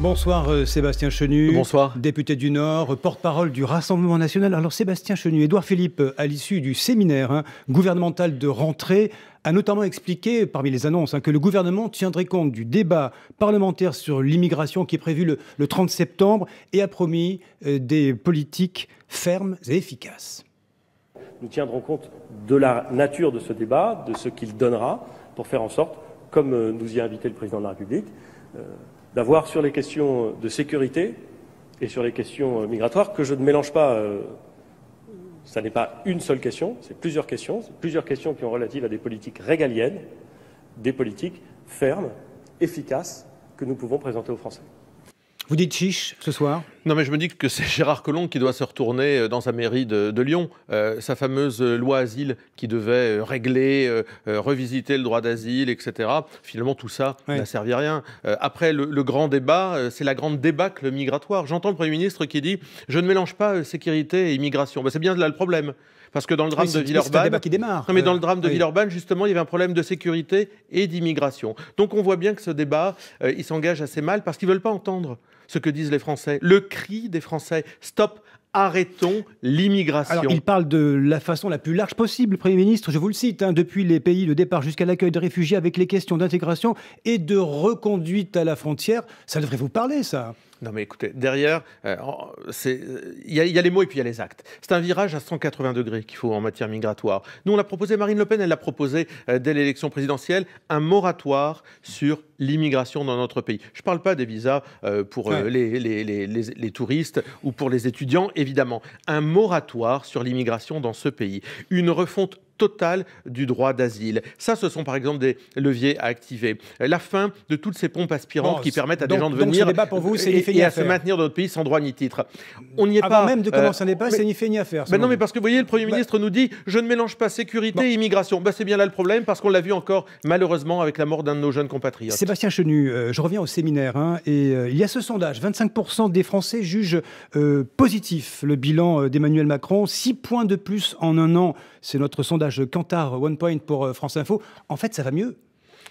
Bonsoir euh, Sébastien Chenu. Bonsoir. Député du Nord, porte-parole du Rassemblement national. Alors Sébastien Chenu, Édouard Philippe, à l'issue du séminaire hein, gouvernemental de rentrée, a notamment expliqué, parmi les annonces, hein, que le gouvernement tiendrait compte du débat parlementaire sur l'immigration qui est prévu le, 30 septembre et a promis euh, des politiques fermes et efficaces. Nous tiendrons compte de la nature de ce débat, de ce qu'il donnera, pour faire en sorte, comme euh, nous y a invité le président de la République, d'avoir sur les questions de sécurité et sur les questions euh, migratoires que je ne mélange pas. Euh, ça n'est pas une seule question, c'est plusieurs questions. plusieurs questions qui ont relatives à des politiques régaliennes, des politiques fermes, efficaces, que nous pouvons présenter aux Français. Vous dites chiche ce soir Non, mais je me dis que c'est Gérard Collomb qui doit se retourner euh, dans sa mairie de, Lyon. Euh, sa fameuse loi asile qui devait euh, régler, revisiter le droit d'asile, etc. Finalement, tout ça n'a servi à rien. après, le, grand débat, c'est la grande débâcle migratoire. J'entends le Premier ministre qui dit Je ne mélange pas sécurité et immigration. Ben, c'est bien là le problème. Parce que dans le drame de Villeurbanne, débat qui démarre. Non, mais dans le drame de Villeurbanne, justement, il y avait un problème de sécurité et d'immigration. Donc on voit bien que ce débat, il s'engage assez mal parce qu'ils veulent pas entendre ce que disent les Français, le cri des Français. Stop, arrêtons l'immigration. Alors, il parle de la façon la plus large possible, Premier ministre, je vous le cite, hein, depuis les pays de départ jusqu'à l'accueil des réfugiés avec les questions d'intégration et de reconduite à la frontière. Ça devrait vous parler, ça non mais écoutez, derrière, euh, euh, il y, a les mots et puis il y a les actes. C'est un virage à 180 degrés qu'il faut en matière migratoire. Nous, on l'a proposé, Marine Le Pen, elle l'a proposé euh, dès l'élection présidentielle, un moratoire sur l'immigration dans notre pays. Je ne parle pas des visas euh, pour euh, les, les, touristes ou pour les étudiants, évidemment. Un moratoire sur l'immigration dans ce pays. Une refonte total du droit d'asile. Ça, ce sont par exemple des leviers à activer. Euh, la fin de toutes ces pompes aspirantes qui permettent à des gens de venir débat pour vous, et, et à, à se maintenir dans notre pays sans droit ni titre. On n'y est pas. même de euh, commencer un débat, c'est ni fait ni à faire. non, mais parce que vous voyez, le Premier bah ministre nous dit je ne mélange pas sécurité et immigration. Ben, c'est bien là le problème parce qu'on l'a vu encore malheureusement avec la mort d'un de nos jeunes compatriotes. Sébastien Chenu, euh, je reviens au séminaire hein, et il y a ce sondage 25% des Français jugent positif le bilan d'Emmanuel Macron. 6 points de plus en un an, c'est notre sondage sondage Cantar One Point pour euh, France Info, en fait, ça va mieux.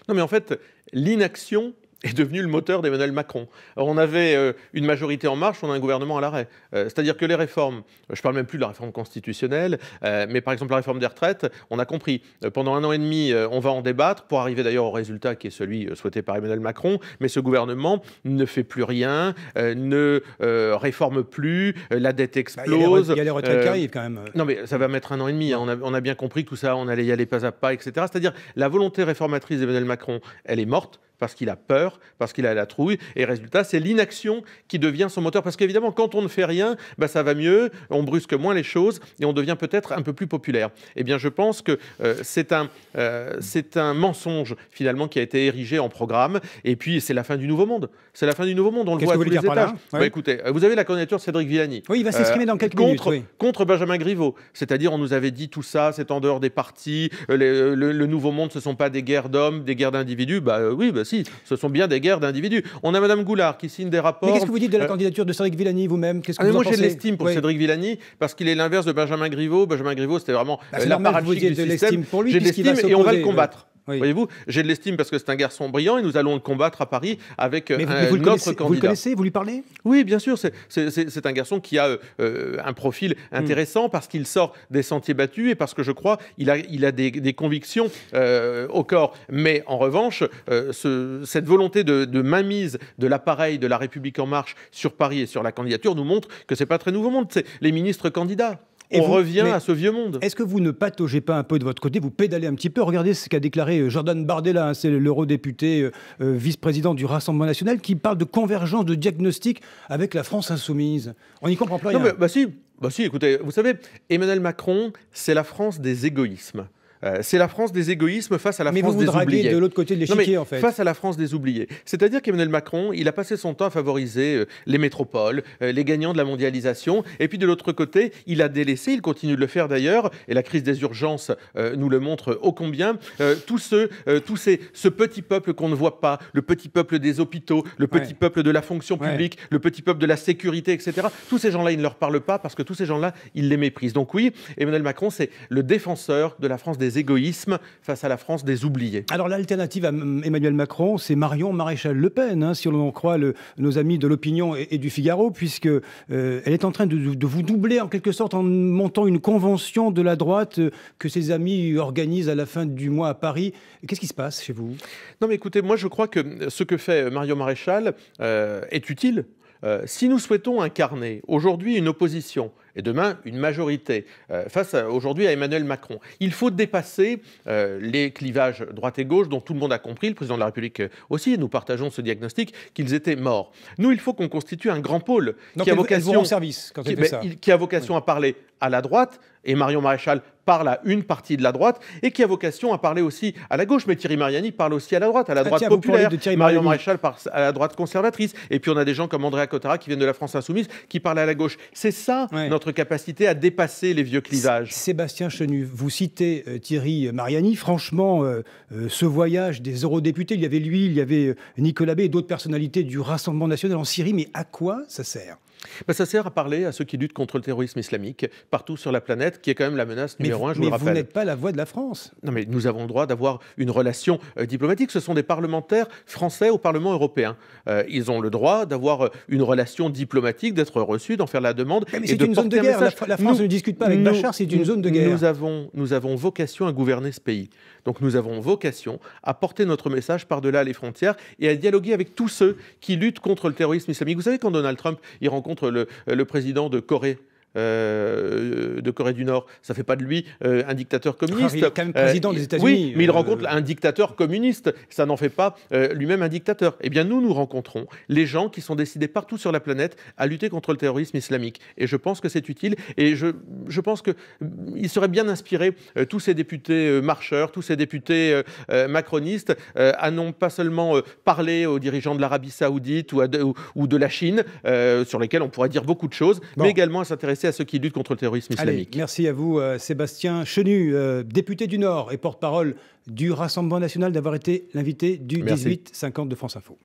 Non, mais en fait, l'inaction est devenu le moteur d'Emmanuel Macron. on avait euh, une majorité en marche, on a un gouvernement à l'arrêt. Euh, c'est-à-dire que les réformes, je ne parle même plus de la réforme constitutionnelle, euh, mais par exemple la réforme des retraites, on a compris, pendant un an et demi, on va en débattre, pour arriver d'ailleurs au résultat qui est celui souhaité par Emmanuel Macron, mais ce gouvernement ne fait plus rien, ne réforme plus, la dette bah, explose. Il y, a les retraites qui arrivent quand même. Non, mais ça va mettre un an et demi, hein. on, a, on a bien compris que tout ça, on allait y aller pas à pas, etc. C'est-à-dire la volonté réformatrice d'Emmanuel Macron, elle est morte parce qu'il a peur, parce qu'il a la trouille. Et résultat, c'est l'inaction qui devient son moteur. Parce qu'évidemment, quand on ne fait rien, bah, ça va mieux, on brusque moins les choses et on devient peut-être un peu plus populaire. Eh bien, je pense que euh, c'est un, euh, c'est un mensonge finalement qui a été érigé en programme. Et puis, c'est la fin du nouveau monde. C'est la fin du nouveau monde. On le voit à tous les étages. Bah, écoutez, euh, vous avez la candidature de Cédric Villani. Oui, il va s'exprimer dans quelques contre, minutes. Contre Benjamin Griveaux. C'est-à-dire, on nous avait dit tout ça, c'est en dehors des partis. le, nouveau monde, ce ne sont pas des guerres d'hommes, des guerres d'individus. Bah oui, bah, ce sont bien des guerres d'individus. On a Mme Goulard qui signe des rapports. Mais qu'est-ce que vous dites de la euh, candidature de Cédric Villani vous-même Qu'est-ce que ah, Moi, j'ai de l'estime pour Cédric Villani parce qu'il est l'inverse de Benjamin Griveaux. Benjamin Griveaux, c'était vraiment bah, euh, la paradigme du système. J'ai de l'estime et on va le euh, combattre. Voyez-vous, j'ai de l'estime parce que c'est un garçon brillant et nous allons le combattre à Paris avec vous, candidat. Euh, vous le connaissez Vous lui parlez Oui, bien sûr. C'est un garçon qui a euh, euh, un profil hmm. intéressant parce qu'il sort des sentiers battus et parce que je crois qu'il a, des, convictions au corps. Mais en revanche, cette volonté de, de mainmise de l'appareil de la République en marche sur Paris et sur la candidature nous montre que ce n'est pas très nouveau monde. C'est les ministres candidats on revient à ce vieux monde. Est-ce que vous ne pataugez pas un peu de votre côté Vous pédalez un petit peu. Regardez ce qu'a déclaré euh, Jordan Bardella, hein, c'est l'eurodéputé euh, euh, vice-président du Rassemblement national, qui parle de convergence de diagnostic avec la France insoumise. On n'y comprend pas rien. Non, mais, bah, bah si, écoutez, vous savez, Emmanuel Macron, c'est la France des égoïsmes. Euh, c'est la France des égoïsmes face à la Mais France vous vous des oubliés. de l'autre côté de l'échiquier, en fait. Face à la France des oubliés. C'est-à-dire qu'Emmanuel Macron, il a passé son temps à favoriser euh, les métropoles, euh, les gagnants de la mondialisation. Et puis de l'autre côté, il a délaissé, il continue de le faire d'ailleurs, et la crise des urgences nous le montre ô combien, tous ceux, tous ces, ce petit peuple qu'on ne voit pas, le petit peuple des hôpitaux, le petit peuple de la fonction publique, le petit peuple de la sécurité, etc. Tous ces gens-là, il ne leur parlent pas parce que tous ces gens-là, ils les méprisent. Donc oui, Emmanuel Macron, c'est le défenseur de la France des égoïsme face à la France des oubliés. Alors l'alternative à Emmanuel Macron, c'est Marion Maréchal Le Pen, hein, si l'on en croit nos amis de l'opinion et, du Figaro, puisque euh, elle est en train de, vous doubler en quelque sorte en montant une convention de la droite euh, que ses amis organisent à la fin du mois à Paris. Qu'est-ce qui se passe chez vous Non mais écoutez, moi je crois que ce que fait Marion Maréchal euh, est utile. si nous souhaitons incarner aujourd'hui une opposition et demain une majorité euh, face aujourd'hui à Emmanuel Macron. Il faut dépasser euh, les clivages droite et gauche dont tout le monde a compris, le président de la République euh, aussi, et nous partageons ce diagnostic, qu'ils étaient morts. Nous, il faut qu'on constitue un grand pôle ben, qui, a vocation, service qui, a vocation à parler à la droite, et Marion Maréchal parle à une partie de la droite et qui a vocation à parler aussi à la gauche. Mais Thierry Mariani parle aussi à la droite, à la droite populaire. Marion Maréchal parle à la droite conservatrice. Et puis on a des gens comme Andréa Cotara qui viennent de la France Insoumise qui parlent à la gauche. C'est ça notre capacité à dépasser les vieux clivages. Sébastien Chenu, vous citez euh, Thierry Mariani. Franchement, euh, euh, ce voyage des eurodéputés, il y avait lui, il y avait Nicolas B, et d'autres personnalités du Rassemblement national en Syrie, mais à quoi ça sert bah, ça sert à parler à ceux qui luttent contre le terrorisme islamique partout sur la planète, qui est quand même la menace numéro un, mais vous n'êtes pas la voix de la France. Non, mais nous avons le droit d'avoir une relation euh, diplomatique. Ce sont des parlementaires français au Parlement européen. Euh, ils ont le droit d'avoir euh, une relation diplomatique, d'être reçus, d'en faire la demande. Mais, c'est une zone de guerre. la, France ne discute pas avec Bachar, c'est une zone de guerre. Nous avons, nous avons vocation à gouverner ce pays. Donc nous avons vocation à porter notre message par-delà les frontières et à dialoguer avec tous ceux qui luttent contre le terrorisme islamique. Vous savez, quand Donald Trump, il rencontre contre le président de Corée euh, de Corée du Nord, ça ne fait pas de lui euh, un dictateur ah, communiste. Euh, il Oui, mais il rencontre un dictateur communiste. Ça n'en fait pas lui-même un dictateur. Eh bien, nous, nous rencontrons les gens qui sont décidés partout sur la planète à lutter contre le terrorisme islamique. Et je pense que c'est utile. Et je, je pense qu'il mm, serait bien inspiré, tous ces députés marcheurs, tous ces députés macronistes, à non pas seulement parler aux dirigeants de l'Arabie saoudite ou, de, la Chine, sur lesquels on pourrait dire beaucoup de choses, mais également à s'intéresser à ceux qui luttent contre le terrorisme islamique. merci à vous, euh, Sébastien Chenu, euh, député du Nord et porte-parole du Rassemblement national, d'avoir été l'invité du 18:50 de France Info.